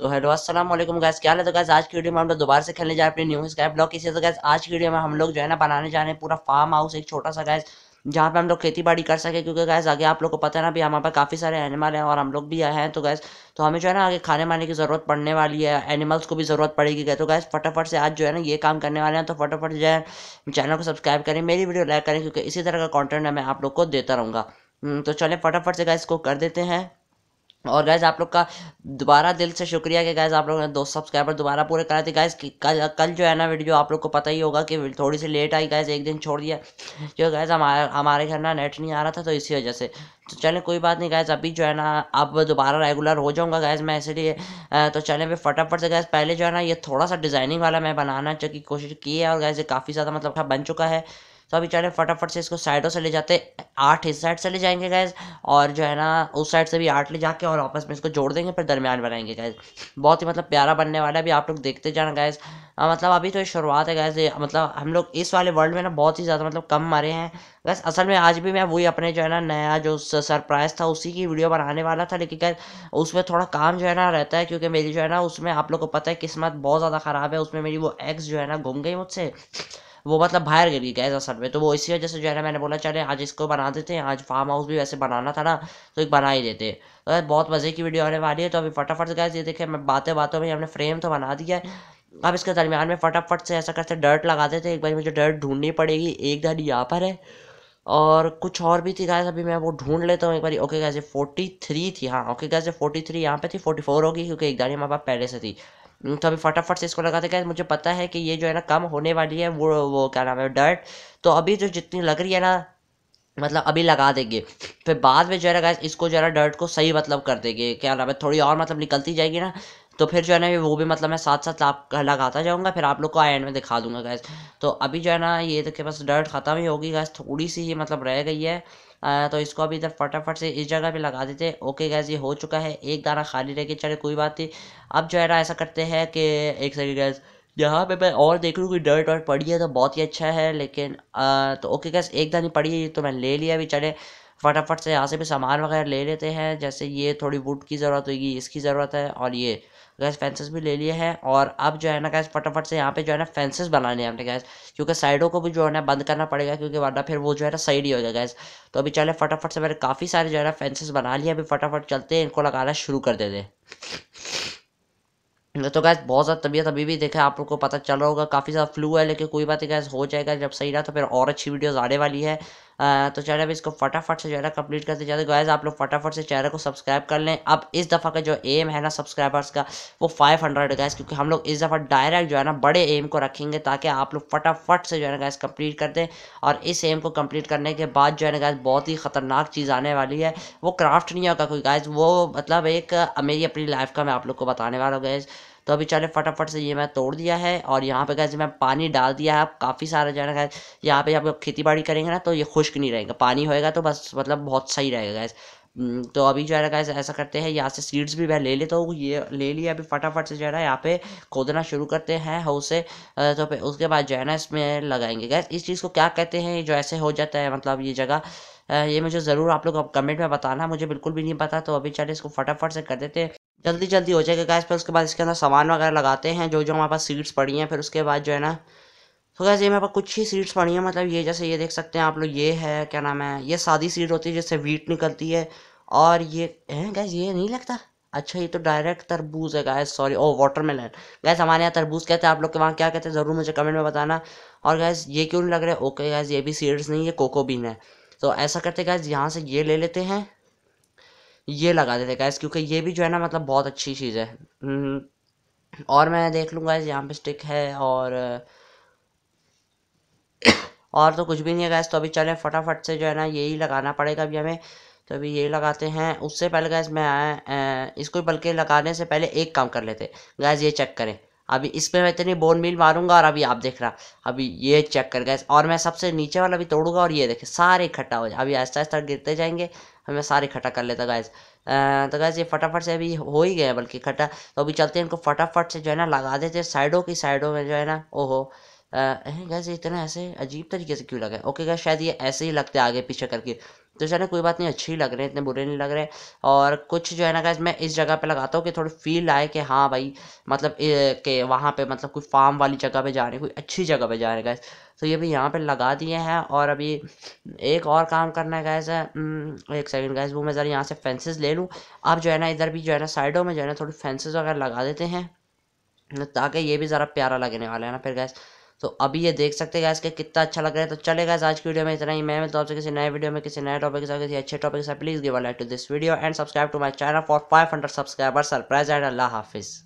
तो हेलो अस्सलाम वालेकुम गैस क्या है तो गैस आज की वीडियो में हम लोग दोबारा से खेलने जा रहे अपनी न्यू स्कैप ब्लॉक इसी तो गैस आज की वीडियो में हम लोग जो है ना बनाने जा रहे हैं पूरा फार्म हाउस एक छोटा सा गैस जहाँ पे हम लोग खेती बाड़ी कर सके क्योंकि गैस आगे आप लोग को पता है ना भी हमारे पास काफ़ी सारे एनिमल हैं और हम लोग भी आए हैं तो गैस तो हमें जो है ना आगे खाने माने की ज़रूरत पड़ने वाली है एनिमल्स को भी ज़रूरत पड़ेगी गए तो गैस फटाफट से आज जो है ना ये काम करने वाले हैं तो फटाफट जो है चैनल को सब्सक्राइब करें मेरी वीडियो लाइक करें क्योंकि इसी तरह का कॉन्टेंट मैं आप लोग को देता रहूँगा हम्म, तो चले फटाफट से गैस को कर देते हैं और गैज़ आप लोग का दोबारा दिल से शुक्रिया कि गैज़ आप लोगों ने दो सब्सक्राइबर दोबारा पूरे कराए थे गैज़ कल कल जो है ना वीडियो आप लोग को पता ही होगा कि थोड़ी सी लेट आई गैज़ एक दिन छोड़ दिया क्योंकि गैज़ हमारे हमारे घर ना नेट नहीं आ रहा था तो इसी वजह से तो चले कोई बात नहीं गैस अभी जो है ना अब दोबारा रेगुलर हो जाऊँगा गैस मैं इसलिए तो चले भी फटाफट से गैस पहले जो है ना ये थोड़ा सा डिज़ाइनिंग वाला मैं बनाना की कोशिश की है और गैस ये काफ़ी ज़्यादा मतलब अच्छा बन चुका है तो अभी चले फटाफट से इसको साइडों से ले जाते आठ इस साइड से ले जाएंगे गैस और जो है ना उस साइड से भी आठ ले जाके और आपस में इसको जोड़ देंगे फिर दरमियान बनाएंगे गैस बहुत ही मतलब प्यारा बनने वाला है अभी आप लोग देखते जाना गैस मतलब अभी तो शुरुआत है गैस मतलब हम लोग इस वाले वर्ल्ड में ना बहुत ही ज़्यादा मतलब कम मारे हैं बस असल में आज भी मैं वही अपने जो है ना नया जो सरप्राइज था उसी की वीडियो बनाने वाला था लेकिन गैस उसमें थोड़ा काम जो है ना रहता है क्योंकि मेरी जो है ना उसमें आप लोग को पता है किस्मत बहुत ज़्यादा ख़राब है उसमें मेरी वो एग्स जो है ना घूम गई मुझसे वो मतलब बाहर गिर गई गैस असल में तो वो इसी वजह से जो है ना मैंने बोला चले आज इसको बना देते हैं आज फार्म हाउस भी वैसे बनाना था ना तो एक बना ही देते तो बहुत मज़े की वीडियो आने वाली है तो अभी फटाफट गैस ये देखे मैं बातें बातों में हमने फ्रेम तो बना दिया है अब इसके दरमियान में फटाफट से ऐसा करते डर्ट लगा देते एक बार मुझे डर्ट ढूंढनी पड़ेगी एक धन यहाँ पर है और कुछ और भी थी गैस अभी मैं वो ढूंढ लेता हूँ एक बार ओके कैसे ये फोर्टी थ्री थी हाँ ओके कैसे ये फोर्टी थ्री यहाँ पे थी फोर्टी फोर होगी क्योंकि एक दानी हमारे पास पहले से थी हम्म, तो अभी फटाफट से इसको लगाते गए मुझे पता है कि ये जो है ना कम होने वाली है वो वो क्या नाम है डर्ट तो अभी जो जितनी लग रही है ना मतलब अभी लगा देंगे फिर बाद में जो है ना इसको जो है ना डर्ट को सही मतलब कर देंगे क्या नाम है थोड़ी और मतलब निकलती जाएगी ना तो फिर जो है ना वो भी मतलब मैं साथ साथ आप लगाता जाऊंगा फिर आप लोग को एंड में दिखा दूंगा गैस तो अभी जो है ना ये तो के पास डर्ट ख़त्म ही होगी गैस थोड़ी सी ही मतलब रह गई है आ, तो इसको अभी इधर फटाफट से इस जगह पे लगा देते हैं ओके गैस ये हो चुका है एक दाना खाली रह गया चले कोई बात नहीं अब जो है ना ऐसा करते हैं कि एक सेकेंड गैस यहाँ पे मैं और देख लूँ कि डर्ट वर्ट पड़ी है तो बहुत ही अच्छा है लेकिन आ, तो ओके गैस एक दानी पड़ी है तो मैं ले लिया भी चले फटाफट से यहाँ से भी सामान वगैरह ले लेते हैं जैसे ये थोड़ी वुड की ज़रूरत होगी इसकी ज़रूरत है और ये गैस फेंसेस भी ले लिए हैं और अब जो है ना गैस फटाफट से यहाँ पे जो है ना फेंसेस बनाने हैं हमने गैस क्योंकि साइडों को भी जो है ना बंद करना पड़ेगा क्योंकि वरना फिर वो जो है ना साइड ही होगा गैस तो अभी चले फटाफट से मैंने काफ़ी सारे जो है ना फेंसेस बना लिए अभी फटाफट चलते हैं इनको लगाना शुरू कर देते हैं तो गैस बहुत ज़्यादा तबीयत अभी भी देखा आप लोग को पता चल रहा होगा काफ़ी ज़्यादा फ्लू है लेकिन कोई बात नहीं गैस हो जाएगा जब सही रहा तो फिर और अच्छी वीडियोज़ आने वाली है आ, तो चैनल इसको फटाफट से जो है ना कंप्लीट करते जाते गाइज आप लोग फटाफट से चैनल को सब्सक्राइब कर लें अब इस दफ़ा का जो एम है ना सब्सक्राइबर्स का वो फाइव हंड्रेड गाइज क्योंकि हम लोग इस दफ़ा डायरेक्ट जो है ना बड़े एम को रखेंगे ताकि आप लोग फटाफट से जो है ना गाइज कंप्लीट कर दें और इस एम को कंप्लीट करने के बाद जो है ना गाइज बहुत ही ख़तरनाक चीज़ आने वाली है वो क्राफ्ट नहीं होगा कोई गाइज वो मतलब एक मेरी अपनी लाइफ का मैं आप लोग को बताने वाला हूँ गाइज़ तो अभी चले फटाफट से ये मैं तोड़ दिया है और यहाँ पे कैसे मैं पानी डाल दिया है अब काफ़ी सारा जाना है यहाँ पे आप लोग खेती बाड़ी करेंगे ना तो ये खुश्क नहीं रहेगा पानी होएगा तो बस मतलब बहुत सही रहेगा गैस हम्म, तो अभी जो है ना गैस ऐसा करते हैं यहाँ से सीड्स भी मैं ले लेता तो हूँ ये ले लिया अभी फटाफट से जो है ना यहाँ पे खोदना शुरू करते हैं हाउ से तो फिर उसके बाद जो है ना इसमें लगाएंगे गैस इस चीज़ को क्या कहते हैं जो ऐसे हो जाता है मतलब ये जगह ये मुझे ज़रूर आप लोग कमेंट में बताना मुझे बिल्कुल भी नहीं पता तो अभी चले इसको फटाफट से कर देते हैं जल्दी जल्दी हो जाएगा गैस फिर उसके बाद इसके अंदर सामान वगैरह लगाते हैं जो जो हमारे पास सीड्स पड़ी हैं फिर उसके बाद जो है ना तो गैस ये मेरे पास कुछ ही सीड्स पड़ी हैं मतलब ये जैसे ये देख सकते हैं आप लोग ये है क्या नाम है ये सादी सीड होती है जिससे वीट निकलती है और ये है गैस ये नहीं लगता अच्छा ये तो डायरेक्ट तरबूज है guys sorry oh watermelon guys हमारे यहाँ तरबूज कहते हैं आप लोग के वहाँ क्या कहते हैं ज़रूर मुझे कमेंट में बताना और गैस ये क्यों नहीं लग रहा है ओके गैस ये भी सीड्स नहीं है कोको बीन है तो ऐसा करते गैस यहाँ से ये ले लेते हैं ये लगा देते गैस क्योंकि ये भी जो है ना मतलब बहुत अच्छी चीज़ है हम्म, और मैं देख लूँगा यहाँ पे स्टिक है और और तो कुछ भी नहीं है गैस तो अभी चलें फटाफट से जो है ना यही लगाना पड़ेगा अभी हमें तो अभी यही लगाते हैं उससे पहले गैस मैं इसको बल्कि लगाने से पहले एक काम कर लेते गैस ये चेक करें अभी इस पर मैं इतनी बोन मिल मारूंगा और अभी आप देख रहा अभी ये चेक कर गए और मैं सबसे नीचे वाला भी तोड़ूंगा और ये देखे सारे इकट्ठा हो जाए अभी आहिस्ता ऐसा गिरते जाएंगे हमें सारे इकट्ठा कर लेता गैस तो गैस ये फटाफट से अभी हो ही गया बल्कि इकट्ठा तो अभी चलते हैं इनको फटाफट से जो है ना लगा देते हैं साइडों की साइडों में जो है ना ओहो गैस इतना ऐसे अजीब तरीके से क्यों लगा ओके गैस शायद ये ऐसे ही लगते आगे पीछे करके तो चलो कोई बात नहीं अच्छे ही लग रहे हैं इतने बुरे नहीं लग रहे और कुछ जो है ना गाइज मैं इस जगह पे लगाता हूँ कि थोड़ी फील आए कि हाँ भाई मतलब के वहाँ पे मतलब कोई फार्म वाली जगह पे जा रहे हैं कोई अच्छी जगह पे जा रहे हैं गाइज तो ये भी यहाँ पे लगा दिए हैं और अभी एक और काम करना है गैस हम्म, एक सेकेंड गैस वो मैं ज़रा यहाँ से फेंसेज ले लूँ अब जो है ना इधर भी जो है ना साइडों में जो है ना थोड़ी फेंसेज वगैरह लगा देते हैं ताकि ये भी ज़रा प्यारा लगने वाला है ना फिर गैस तो अभी ये देख सकते हैं गैस के कितना अच्छा लग रहा है तो चले गैस आज की वीडियो में इतना ही मैं तो आपसे किसी नए वीडियो में किसी नए टॉपिक के साथ किसी अच्छे टॉपिक के साथ please give like to this video and subscribe to my channel for five hundred subscriber surprise and अल्लाह हाफिज़